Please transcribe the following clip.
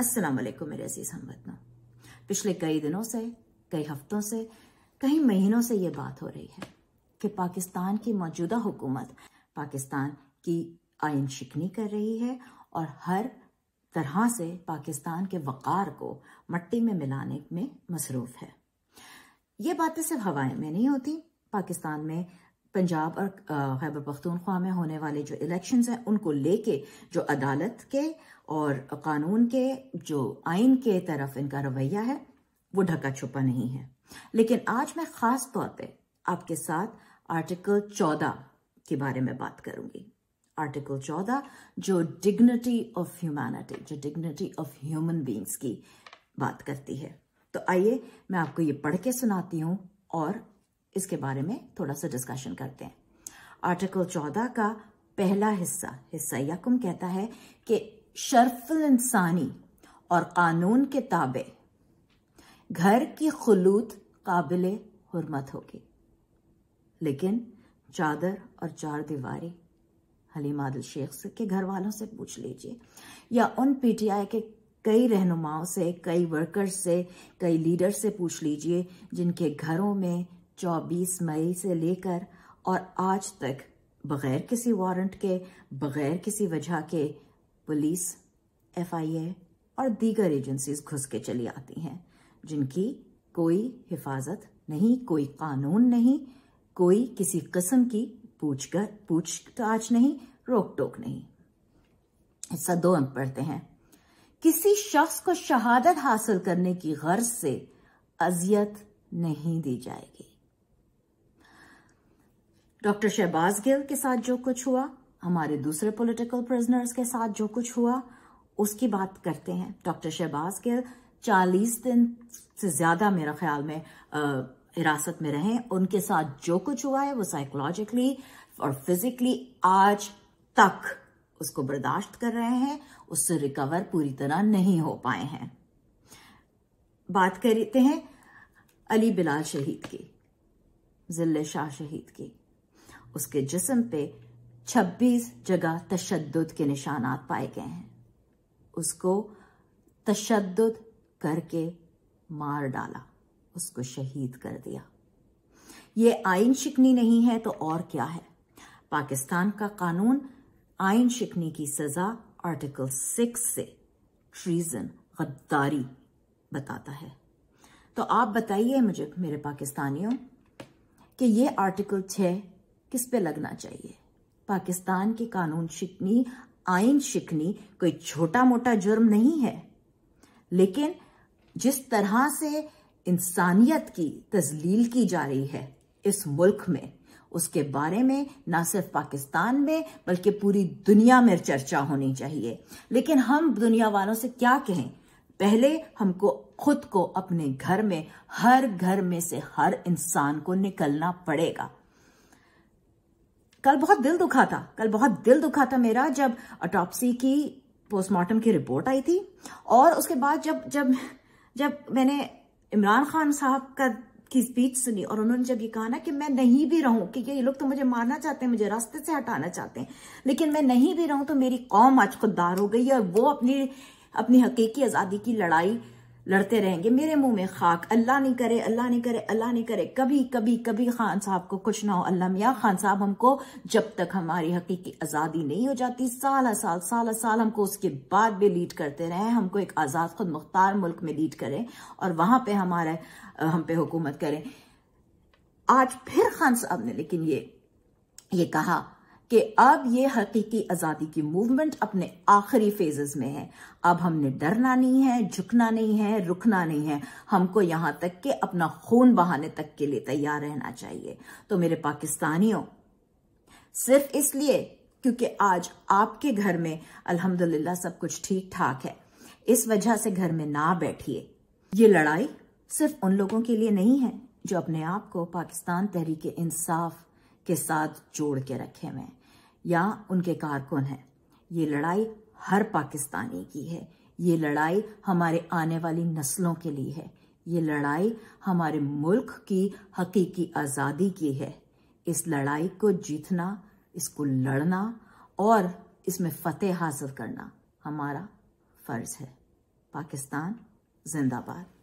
अस्सलाम वालेकुम मेरे अजीज हमवतनों पिछले कई दिनों से कई हफ्तों से कई महीनों से ये बात हो रही है कि पाकिस्तान की मौजूदा हुकूमत पाकिस्तान की आयन शिकनी कर रही है और हर तरह से पाकिस्तान के वक़ार को मट्टी में मिलाने में मसरूफ़ है ये बातें सिर्फ हवाएं में नहीं होती पाकिस्तान में पंजाब और खैबर पख्तूनख्वा में होने वाले जो इलेक्शंस हैं उनको लेके जो अदालत के और कानून के जो आइन के तरफ इनका रवैया है वो ढका छुपा नहीं है लेकिन आज मैं खास तौर पे आपके साथ आर्टिकल 14 के बारे में बात करूंगी आर्टिकल 14 जो डिग्निटी ऑफ ह्यूमैनिटी जो डिग्निटी ऑफ ह्यूमन बींग्स की बात करती है तो आइए मैं आपको ये पढ़ के सुनाती हूँ और इसके बारे में थोड़ा सा डिस्कशन करते हैं आर्टिकल चौदह का पहला हिस्सा हिस्सा यकुम कहता है कि शर्फुल इंसानी और कानून के ताबे घर की खलूत काबिल हरमत होगी लेकिन चादर और चार दीवारी हलीम आदिल शेख के घर वालों से पूछ लीजिए या उन पीटीआई के कई रहनुमाओं से कई वर्कर्स से कई लीडर से पूछ लीजिए जिनके घरों में 24 मई से लेकर और आज तक बगैर किसी वारंट के बगैर किसी वजह के पुलिस एफआईए और दीगर एजेंसीज घुस के चली आती हैं जिनकी कोई हिफाजत नहीं कोई कानून नहीं कोई किसी किस्म की पूछ कर पूछताछ नहीं रोक टोक नहीं हिस्सा दो अंक पढ़ते हैं किसी शख्स को शहादत हासिल करने की गर्ज से अजियत नहीं दी जाएगी डॉक्टर शहबाज गिल के साथ जो कुछ हुआ हमारे दूसरे पॉलिटिकल प्रिजनर्स के साथ जो कुछ हुआ उसकी बात करते हैं डॉक्टर शहबाज गिल चालीस दिन से ज्यादा मेरा ख्याल में हिरासत में रहे उनके साथ जो कुछ हुआ है वो साइकोलॉजिकली और फिजिकली आज तक उसको बर्दाश्त कर रहे हैं उससे रिकवर पूरी तरह नहीं हो पाए हैं बात करते हैं अली बिलाल शहीद की जिले शाह शहीद की उसके जिस्म पे 26 जगह तशद के निशानात पाए गए हैं उसको तशद करके मार डाला उसको शहीद कर दिया ये आइन शिकनी नहीं है तो और क्या है पाकिस्तान का कानून आइन शिकनी की सजा आर्टिकल सिक्स से ट्रीजन गद्दारी बताता है तो आप बताइए मुझे मेरे पाकिस्तानियों कि ये आर्टिकल छः किस पे लगना चाहिए पाकिस्तान के कानून शिकनी आइन शिकनी कोई छोटा मोटा जुर्म नहीं है लेकिन जिस तरह से इंसानियत की तजलील की जा रही है इस मुल्क में उसके बारे में ना सिर्फ पाकिस्तान में बल्कि पूरी दुनिया में चर्चा होनी चाहिए लेकिन हम दुनिया वालों से क्या कहें पहले हमको खुद को अपने घर में हर घर में से हर इंसान को निकलना पड़ेगा कल बहुत दिल दुखा था कल बहुत दिल दुखा था मेरा जब अटॉप्सी की पोस्टमार्टम की रिपोर्ट आई थी और उसके बाद जब जब जब मैंने इमरान खान साहब का की स्पीच सुनी और उन्होंने जब ये कहा ना कि मैं नहीं भी रहूं क्योंकि ये लोग तो मुझे मारना चाहते हैं मुझे रास्ते से हटाना चाहते हैं लेकिन मैं नहीं भी रहूं तो मेरी कौम आज खुददार हो गई और वो अपनी अपनी हकीकी आज़ादी की लड़ाई लड़ते रहेंगे मेरे मुंह में खाक अल्लाह नहीं करे अल्लाह नहीं करे अल्लाह नहीं करे कभी कभी कभी खान साहब को कुछ ना हो अल्लाह मियाँ खान साहब हमको जब तक हमारी हकीकी आज़ादी नहीं हो जाती साल साल साल साल हमको उसके बाद भी लीड करते रहें हमको एक आज़ाद खुद मुख्तार मुल्क में लीड करें और वहां पर हमारे हम पे हुकूमत करें आज फिर खान साहब ने लेकिन ये ये कहा कि अब ये हकीकी आज़ादी की मूवमेंट अपने आखिरी फेजेस में है अब हमने डरना नहीं है झुकना नहीं है रुकना नहीं है हमको यहां तक के अपना खून बहाने तक के लिए तैयार रहना चाहिए तो मेरे पाकिस्तानियों सिर्फ इसलिए क्योंकि आज आपके घर में अल्हम्दुलिल्लाह सब कुछ ठीक ठाक है इस वजह से घर में ना बैठिए ये लड़ाई सिर्फ उन लोगों के लिए नहीं है जो अपने आप को पाकिस्तान तहरीक इंसाफ के साथ जोड़ के रखे हुए हैं या उनके कारकुन हैं ये लड़ाई हर पाकिस्तानी की है ये लड़ाई हमारे आने वाली नस्लों के लिए है ये लड़ाई हमारे मुल्क की हकीकी आज़ादी की है इस लड़ाई को जीतना इसको लड़ना और इसमें फतेह हासिल करना हमारा फर्ज है पाकिस्तान जिंदाबाद